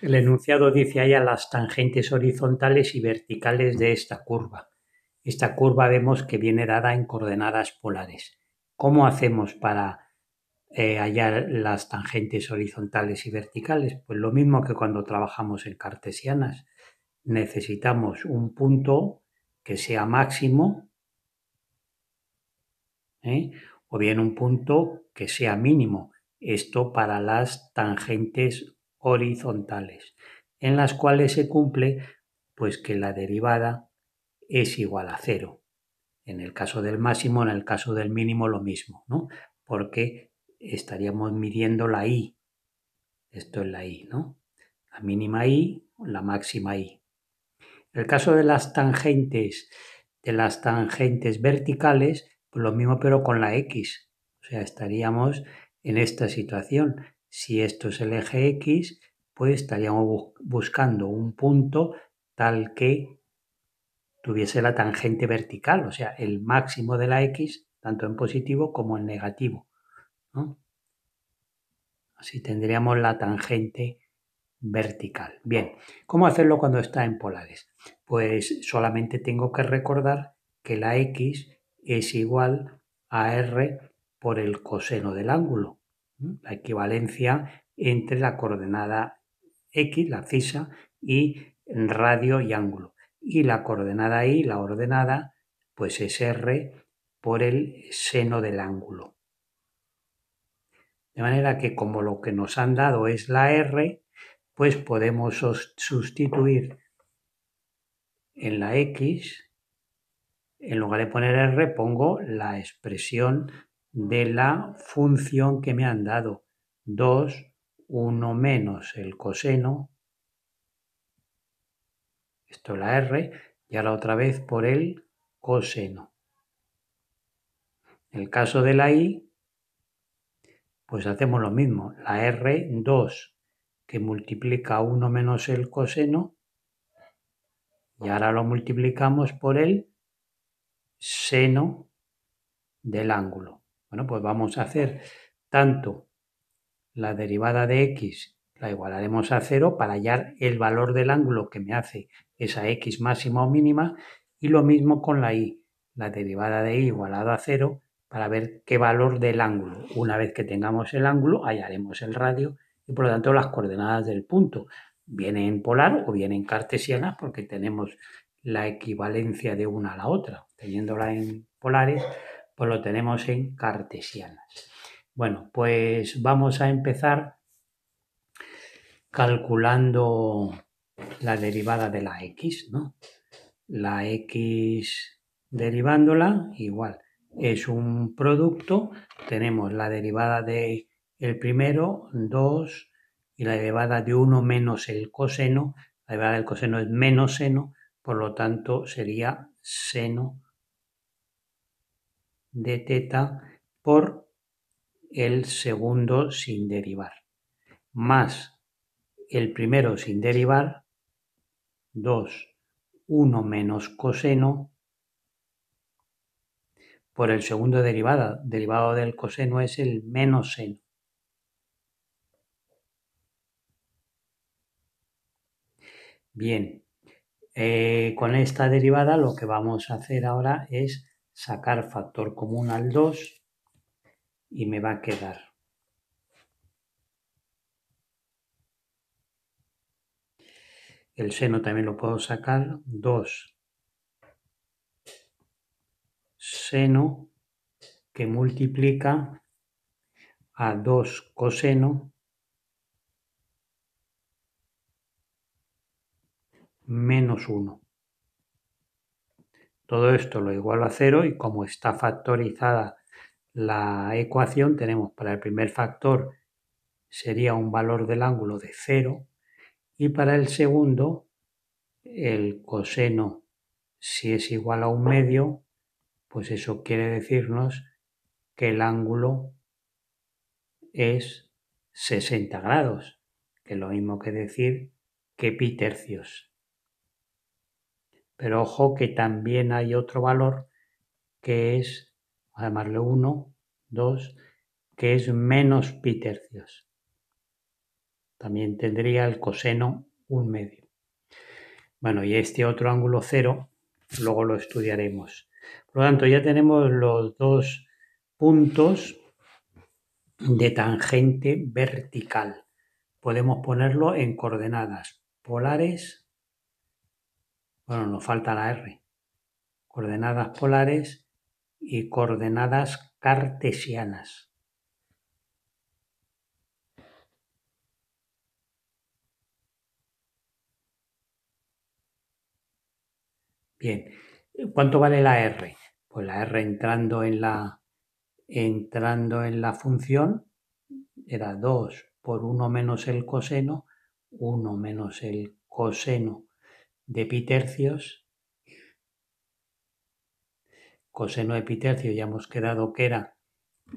El enunciado dice haya las tangentes horizontales y verticales de esta curva. Esta curva vemos que viene dada en coordenadas polares. ¿Cómo hacemos para eh, hallar las tangentes horizontales y verticales? Pues lo mismo que cuando trabajamos en cartesianas. Necesitamos un punto que sea máximo ¿eh? o bien un punto que sea mínimo. Esto para las tangentes horizontales, en las cuales se cumple pues que la derivada es igual a cero. En el caso del máximo, en el caso del mínimo, lo mismo, ¿no? Porque estaríamos midiendo la i. Esto es la i, ¿no? La mínima i, la máxima i. En el caso de las tangentes, de las tangentes verticales, pues lo mismo pero con la x. O sea, estaríamos en esta situación si esto es el eje X, pues estaríamos buscando un punto tal que tuviese la tangente vertical, o sea, el máximo de la X, tanto en positivo como en negativo. Así tendríamos la tangente vertical. Bien, ¿cómo hacerlo cuando está en polares? Pues solamente tengo que recordar que la X es igual a R por el coseno del ángulo la equivalencia entre la coordenada X, la cisa, y radio y ángulo. Y la coordenada Y, la ordenada, pues es R por el seno del ángulo. De manera que como lo que nos han dado es la R, pues podemos sustituir en la X, en lugar de poner R, pongo la expresión de la función que me han dado. 2, 1 menos el coseno, esto es la R, y ahora otra vez por el coseno. En el caso de la I, pues hacemos lo mismo, la R, 2, que multiplica 1 menos el coseno, y ahora lo multiplicamos por el seno del ángulo. Bueno, pues vamos a hacer tanto la derivada de x la igualaremos a 0 para hallar el valor del ángulo que me hace esa x máxima o mínima y lo mismo con la y, la derivada de y igualada a 0 para ver qué valor del ángulo. Una vez que tengamos el ángulo hallaremos el radio y por lo tanto las coordenadas del punto. Vienen polar o vienen cartesianas porque tenemos la equivalencia de una a la otra. Teniéndola en polares pues lo tenemos en cartesianas. Bueno, pues vamos a empezar calculando la derivada de la x, ¿no? La x derivándola igual es un producto, tenemos la derivada de el primero, 2, y la derivada de 1 menos el coseno, la derivada del coseno es menos seno, por lo tanto sería seno de teta por el segundo sin derivar, más el primero sin derivar, 2, 1 menos coseno, por el segundo derivada, derivado del coseno es el menos seno. Bien, eh, con esta derivada lo que vamos a hacer ahora es sacar factor común al 2 y me va a quedar. El seno también lo puedo sacar, 2 seno que multiplica a 2 coseno menos 1. Todo esto lo igualo a cero y como está factorizada la ecuación, tenemos para el primer factor sería un valor del ángulo de cero y para el segundo el coseno, si es igual a un medio, pues eso quiere decirnos que el ángulo es 60 grados, que es lo mismo que decir que pi tercios. Pero ojo que también hay otro valor que es, a llamarle 1, 2, que es menos pi tercios. También tendría el coseno un medio. Bueno, y este otro ángulo 0, luego lo estudiaremos. Por lo tanto, ya tenemos los dos puntos de tangente vertical. Podemos ponerlo en coordenadas polares bueno, nos falta la R, coordenadas polares y coordenadas cartesianas. Bien, ¿cuánto vale la R? Pues la R entrando en la, entrando en la función era 2 por 1 menos el coseno, 1 menos el coseno de epitercios, coseno de epitercio ya hemos quedado que era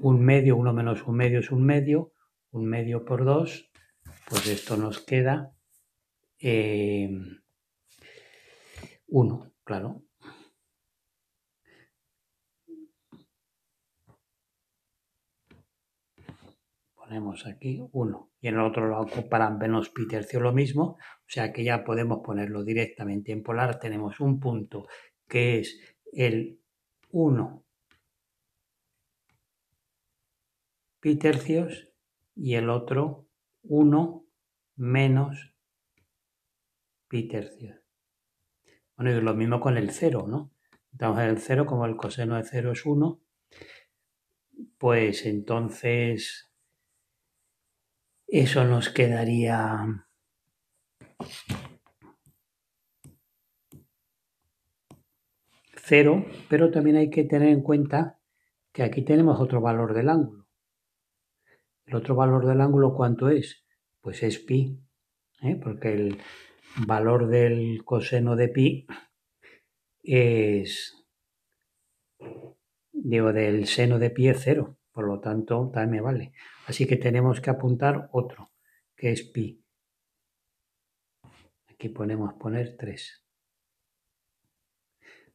un medio, uno menos un medio es un medio, un medio por dos, pues esto nos queda eh, uno, claro, ponemos aquí 1 y en el otro lado para pi tercio lo mismo, o sea que ya podemos ponerlo directamente en polar. Tenemos un punto que es el 1 pi tercios y el otro 1 menos pi tercios. Bueno, y lo mismo con el 0, ¿no? en el 0, como el coseno de 0 es 1, pues entonces eso nos quedaría... cero, pero también hay que tener en cuenta que aquí tenemos otro valor del ángulo. ¿El otro valor del ángulo cuánto es? Pues es pi, ¿eh? porque el valor del coseno de pi es, digo, del seno de pi es cero, por lo tanto, también me vale. Así que tenemos que apuntar otro, que es pi. Aquí ponemos poner 3.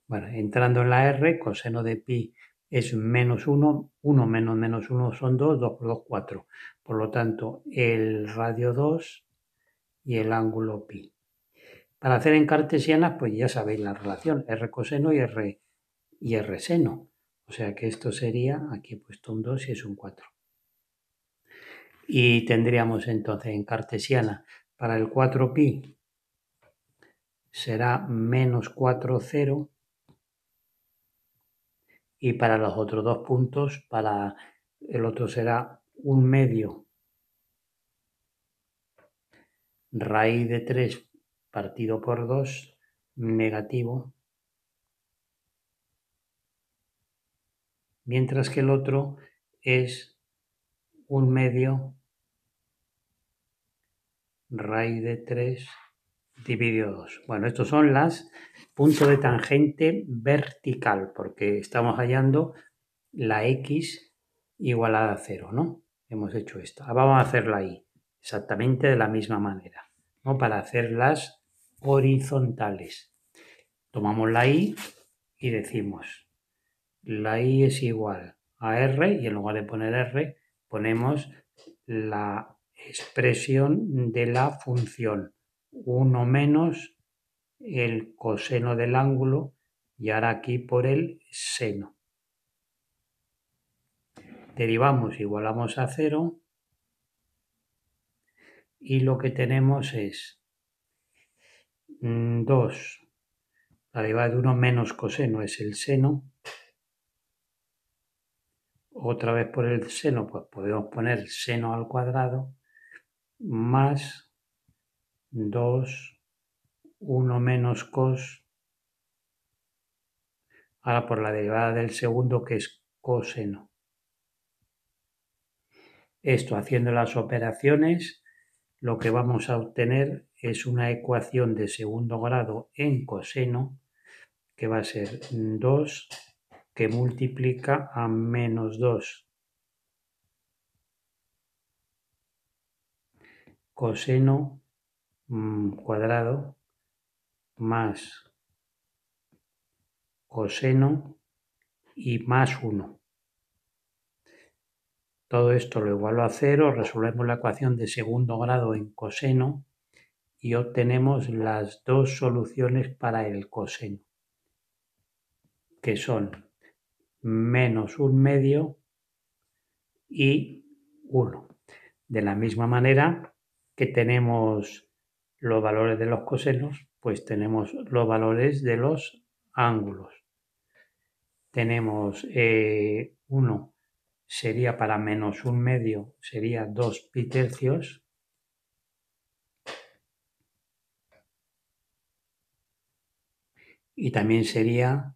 Bueno, entrando en la R, coseno de pi es menos 1, 1 menos menos 1 son 2, 2 por 2, 4. Por lo tanto, el radio 2 y el ángulo pi. Para hacer en cartesianas, pues ya sabéis la relación, R coseno y R, y R seno. O sea que esto sería, aquí he puesto un 2 y es un 4. Y tendríamos entonces en cartesiana para el 4pi será menos 4, 0. Y para los otros dos puntos, para el otro será un medio raíz de 3 partido por 2 negativo. Mientras que el otro es un medio raíz de 3 dividido 2. Bueno, estos son las puntos de tangente vertical, porque estamos hallando la x igualada a 0, ¿no? Hemos hecho esto. Ahora vamos a hacer la y, exactamente de la misma manera, ¿no? Para hacerlas horizontales. Tomamos la y y decimos, la y es igual a r, y en lugar de poner r, ponemos la expresión de la función. 1 menos el coseno del ángulo y ahora aquí por el seno. Derivamos, igualamos a 0 y lo que tenemos es 2. La derivada de 1 menos coseno es el seno. Otra vez por el seno, pues podemos poner seno al cuadrado más 2, 1 menos cos, ahora por la derivada del segundo que es coseno. Esto haciendo las operaciones, lo que vamos a obtener es una ecuación de segundo grado en coseno que va a ser 2 que multiplica a menos 2 coseno mm, cuadrado más coseno y más 1. Todo esto lo igualo a cero, resolvemos la ecuación de segundo grado en coseno y obtenemos las dos soluciones para el coseno, que son menos un medio y 1. De la misma manera, que tenemos los valores de los cosenos, pues tenemos los valores de los ángulos. Tenemos 1 eh, sería para menos un medio, sería 2 pi tercios. Y también sería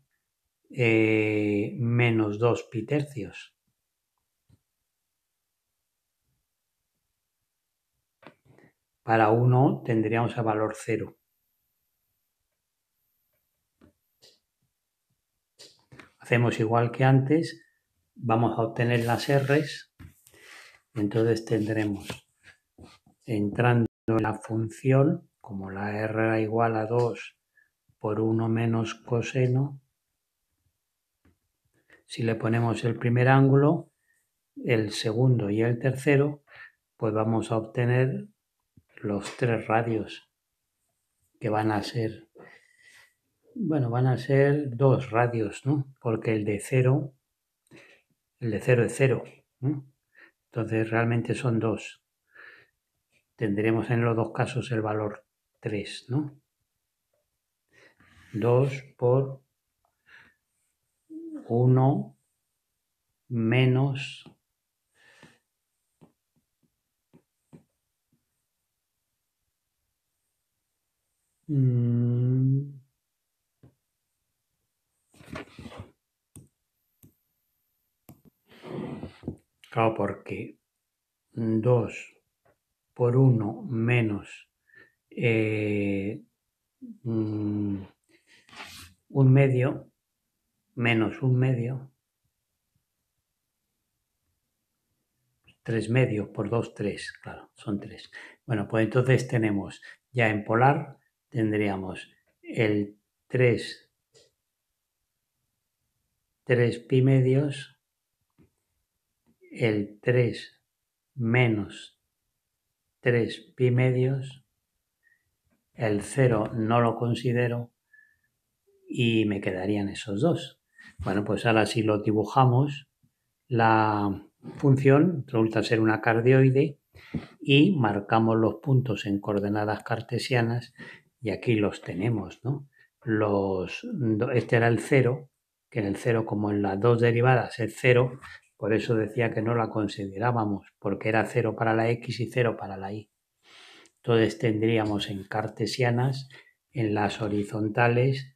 eh, menos 2 pi tercios. Para 1 tendríamos el valor 0. Hacemos igual que antes, vamos a obtener las R's, entonces tendremos entrando en la función, como la R era igual a 2 por 1 menos coseno, si le ponemos el primer ángulo, el segundo y el tercero, pues vamos a obtener los tres radios que van a ser, bueno, van a ser dos radios, ¿no? Porque el de cero, el de cero es cero, Entonces realmente son dos. Tendremos en los dos casos el valor 3, ¿no? 2 por 1 menos Mm. Claro, porque 2 por 1 menos eh, mm, un medio menos un medio. 3 medios por 2, 3, claro, son 3. Bueno, pues entonces tenemos ya en polar tendríamos el 3, 3 pi medios, el 3 menos 3 pi medios, el 0 no lo considero y me quedarían esos dos. Bueno, pues ahora si lo dibujamos, la función resulta ser una cardioide y marcamos los puntos en coordenadas cartesianas y aquí los tenemos, ¿no? Los, este era el 0, que en el 0 como en las dos derivadas es 0, por eso decía que no la considerábamos, porque era 0 para la x y 0 para la y. Entonces tendríamos en cartesianas, en las horizontales,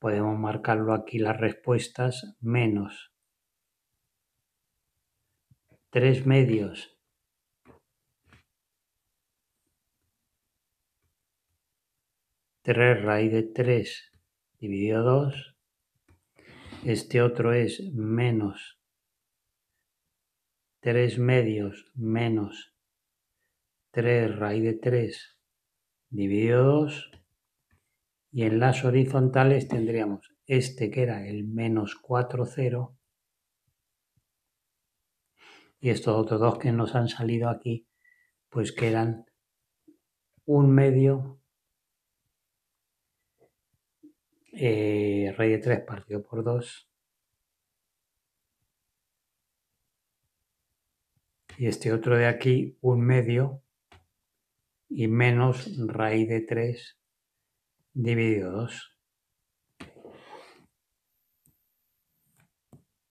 podemos marcarlo aquí las respuestas, menos 3 medios 3 raíz de 3 dividido 2. Este otro es menos 3 medios menos 3 raíz de 3 dividido 2. Y en las horizontales tendríamos este que era el menos 4, 0. Y estos otros dos que nos han salido aquí, pues quedan un medio eh, rey de 3 partido por 2. Y este otro de aquí, un medio y menos raíz de 3 dividido 2.